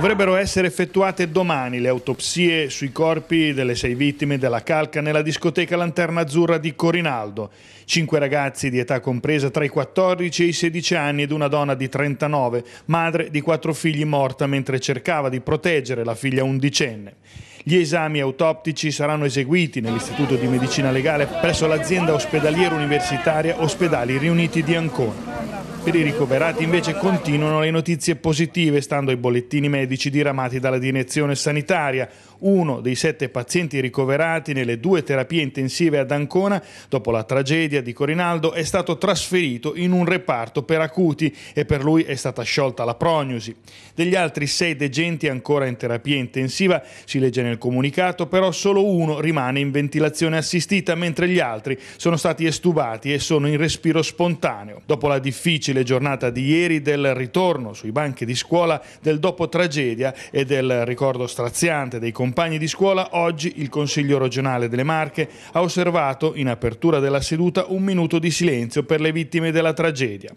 Dovrebbero essere effettuate domani le autopsie sui corpi delle sei vittime della calca nella discoteca Lanterna Azzurra di Corinaldo. Cinque ragazzi di età compresa tra i 14 e i 16 anni ed una donna di 39, madre di quattro figli morta mentre cercava di proteggere la figlia undicenne. Gli esami autoptici saranno eseguiti nell'Istituto di Medicina Legale presso l'azienda ospedaliera universitaria Ospedali Riuniti di Ancona. Per i ricoverati invece continuano le notizie positive, stando ai bollettini medici diramati dalla direzione sanitaria uno dei sette pazienti ricoverati nelle due terapie intensive ad Ancona dopo la tragedia di Corinaldo è stato trasferito in un reparto per acuti e per lui è stata sciolta la prognosi. Degli altri sei degenti ancora in terapia intensiva, si legge nel comunicato, però solo uno rimane in ventilazione assistita mentre gli altri sono stati estubati e sono in respiro spontaneo. Dopo la difficile giornata di ieri del ritorno sui banchi di scuola del dopo tragedia e del ricordo straziante dei compagni compagni di scuola, oggi il Consiglio regionale delle Marche ha osservato, in apertura della seduta, un minuto di silenzio per le vittime della tragedia,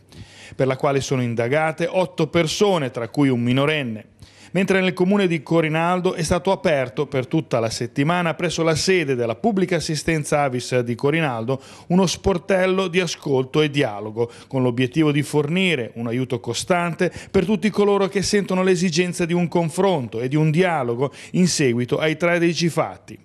per la quale sono indagate otto persone, tra cui un minorenne mentre nel comune di Corinaldo è stato aperto per tutta la settimana presso la sede della pubblica assistenza Avis di Corinaldo uno sportello di ascolto e dialogo con l'obiettivo di fornire un aiuto costante per tutti coloro che sentono l'esigenza di un confronto e di un dialogo in seguito ai tragici fatti.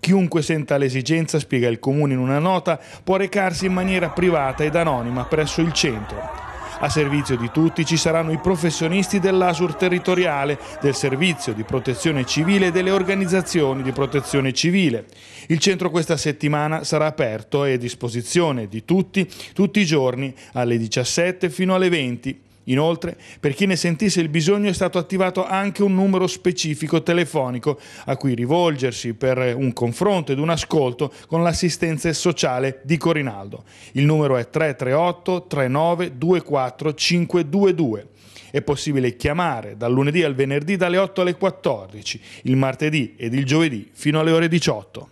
Chiunque senta l'esigenza, spiega il Comune in una nota, può recarsi in maniera privata ed anonima presso il centro. A servizio di tutti ci saranno i professionisti dell'ASUR territoriale, del servizio di protezione civile e delle organizzazioni di protezione civile. Il centro questa settimana sarà aperto e a disposizione di tutti tutti i giorni alle 17 fino alle 20 Inoltre, per chi ne sentisse il bisogno è stato attivato anche un numero specifico telefonico a cui rivolgersi per un confronto ed un ascolto con l'assistenza sociale di Corinaldo. Il numero è 338 39 24 522. È possibile chiamare dal lunedì al venerdì dalle 8 alle 14, il martedì ed il giovedì fino alle ore 18.